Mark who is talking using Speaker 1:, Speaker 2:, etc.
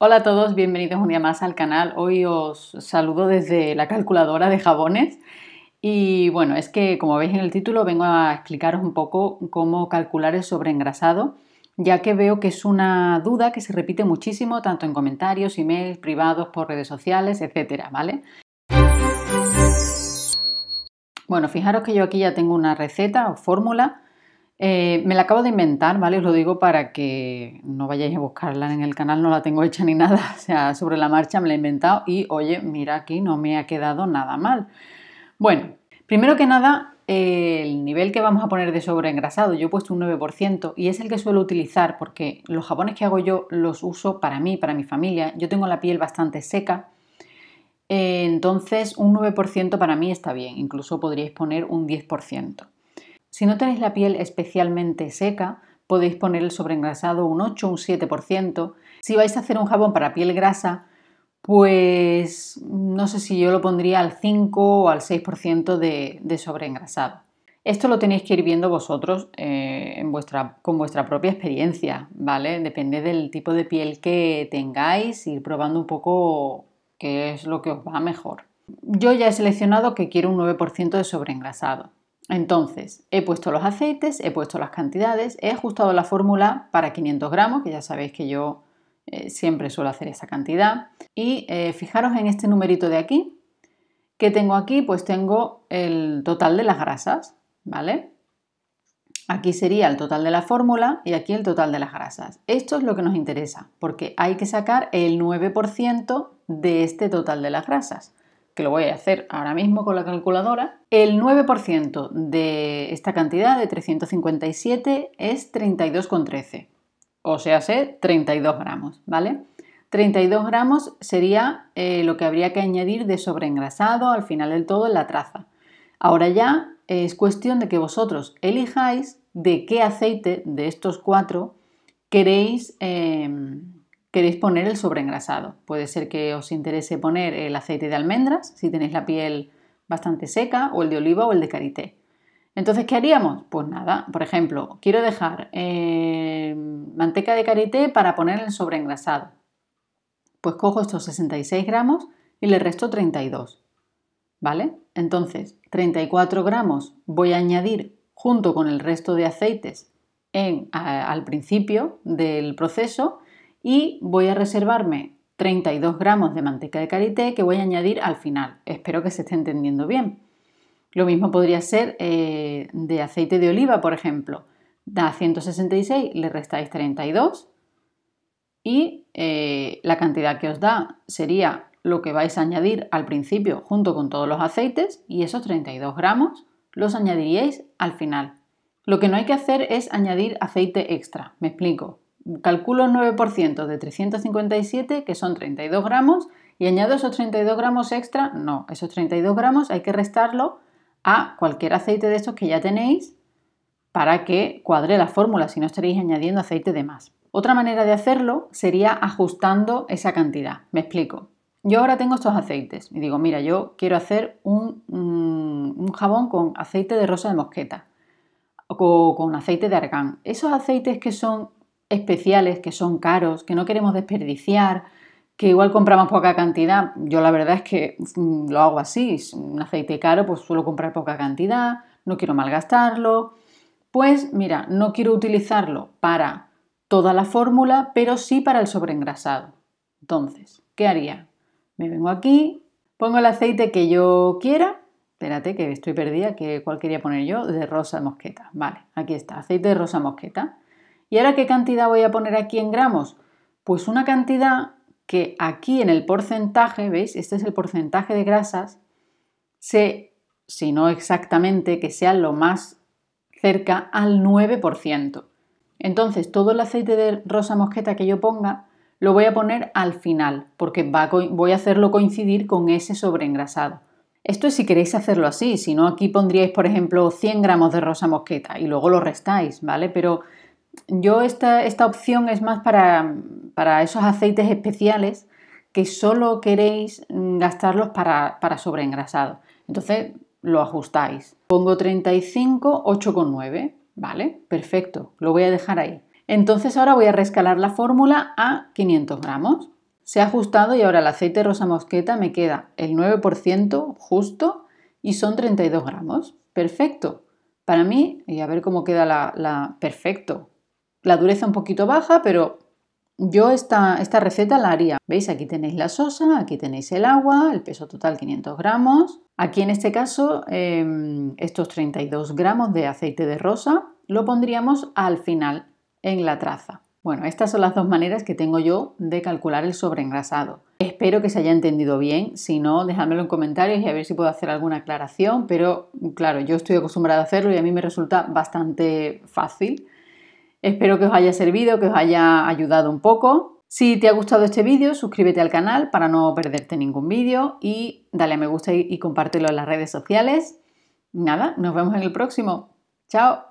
Speaker 1: Hola a todos, bienvenidos un día más al canal. Hoy os saludo desde la calculadora de jabones. Y bueno, es que como veis en el título vengo a explicaros un poco cómo calcular el sobreengrasado, ya que veo que es una duda que se repite muchísimo, tanto en comentarios, emails, privados, por redes sociales, etcétera, ¿vale? Bueno, fijaros que yo aquí ya tengo una receta o fórmula eh, me la acabo de inventar, ¿vale? Os lo digo para que no vayáis a buscarla en el canal, no la tengo hecha ni nada, o sea, sobre la marcha me la he inventado y oye, mira aquí, no me ha quedado nada mal. Bueno, primero que nada, eh, el nivel que vamos a poner de sobre engrasado yo he puesto un 9% y es el que suelo utilizar porque los jabones que hago yo los uso para mí, para mi familia, yo tengo la piel bastante seca. Eh, entonces, un 9% para mí está bien, incluso podríais poner un 10%. Si no tenéis la piel especialmente seca, podéis poner el sobreengrasado un 8, un 7%. Si vais a hacer un jabón para piel grasa, pues no sé si yo lo pondría al 5 o al 6% de, sobre sobreengrasado. Esto lo tenéis que ir viendo vosotros eh, con vuestra propia experiencia, ¿vale? Depende del tipo de piel que tengáis, ir probando un poco qué es lo que os va mejor. Yo ya he seleccionado que quiero un 9% de sobreengrasado. Entonces, he puesto los aceites, he puesto las cantidades, he ajustado la fórmula para 500 gramos, que ya sabéis que yo eh, siempre suelo hacer esa cantidad. Y eh, fijaros en este numerito de aquí. que tengo aquí? Pues tengo el total de las grasas, ¿vale? Aquí sería el total de la fórmula y aquí el total de las grasas. Esto es lo que nos interesa, porque hay que sacar el 9% de este total de las grasas que lo voy a hacer ahora mismo con la calculadora, el 9% de esta cantidad de 357 es 32,13, o sea, sé 32 gramos, ¿vale? 32 gramos sería eh, lo que habría que añadir de sobreengrasado al final del todo en la traza. Ahora ya eh, es cuestión de que vosotros elijáis de qué aceite de estos cuatro queréis... Em, queréis poner el sobreengrasado. Puede ser que os interese poner el aceite de almendras si tenéis la piel bastante seca o el de oliva o el de karité. Entonces, ¿qué haríamos? Pues nada, por ejemplo, quiero dejar eh, manteca de karité para poner el sobreengrasado. Pues cojo estos 66 gramos y le resto 32. ¿Vale? Entonces, 34 gramos voy a añadir junto con el resto de aceites al principio del proceso y voy a reservarme 32 gramos de manteca de karité que voy a añadir al final. Espero que se esté entendiendo bien. Lo mismo podría ser eh, de aceite de oliva, por ejemplo. Da 166, le restáis 32 y eh, la cantidad que os da sería lo que vais a añadir al principio junto con todos los aceites y esos 32 gramos los añadiríais al final. Lo que no hay que hacer es añadir aceite extra. Me explico calculo el 9% de 357, que son 32 gramos, y añado esos 32 gramos extra, no, esos 32 gramos hay que restarlo a cualquier aceite de estos que ya tenéis para que cuadre la fórmula, si no estaréis añadiendo aceite de más. Otra manera de hacerlo sería ajustando esa cantidad. Me explico. Yo ahora tengo estos aceites y digo, mira, yo quiero hacer un, mm, un jabón con aceite de rosa de mosqueta o con aceite de argán. Esos aceites que son especiales que son caros, que no queremos desperdiciar, que igual compramos poca cantidad. Yo la verdad es que mm, lo hago así, un aceite caro pues suelo comprar poca cantidad, no quiero malgastarlo. Pues mira, no quiero utilizarlo para toda la fórmula, pero sí para el sobreengrasado. Entonces, ¿qué haría? Me vengo aquí, pongo el aceite que yo quiera. Espérate que estoy perdida, que cuál quería poner yo, de rosa mosqueta. Vale, aquí está, aceite de rosa mosqueta. ¿Y ahora qué cantidad voy a poner aquí en gramos? Pues una cantidad que aquí en el porcentaje, ¿veis? Este es el porcentaje de grasas, Sé, si no exactamente, que sea lo más cerca al 9%. Entonces, todo el aceite de rosa mosqueta que yo ponga, lo voy a poner al final, porque va voy a hacerlo coincidir con ese sobreengrasado. Esto es si queréis hacerlo así, si no aquí pondríais, por ejemplo, 100 gramos de rosa mosqueta y luego lo restáis, ¿vale? Pero yo esta, opción es más para, para, esos aceites especiales que solo queréis mm, gastarlos para, para sobreengrasado. Entonces lo ajustáis. Pongo 35, 8,9. Vale, perfecto, lo voy a dejar ahí. Entonces ahora voy a rescalar la fórmula a 500 gramos. Se ha ajustado y ahora el aceite rosa mosqueta me queda el 9% justo y son 32 gramos. Perfecto. Para mí, y a ver cómo queda la perfecto, la dureza un poquito baja, pero yo esta, receta la haría. ¿Veis? Aquí tenéis la sosa, aquí tenéis el agua, el peso total 500 gramos. Aquí en este caso, em, estos 32 gramos de aceite de rosa lo pondríamos al final en la traza. Bueno, estas son las dos maneras que tengo yo de calcular el sobreengrasado. Espero que se haya entendido bien, si no, dejármelo en comentarios y a ver si puedo hacer alguna aclaración, pero claro, yo estoy acostumbrada a hacerlo y a mí me resulta bastante fácil. Espero que os haya servido, que os haya ayudado un poco. Si te ha gustado este vídeo, suscríbete al canal para no perderte ningún vídeo y dale a me gusta y compártelo en las redes sociales. Nada, nos vemos en el próximo. ¡Chao!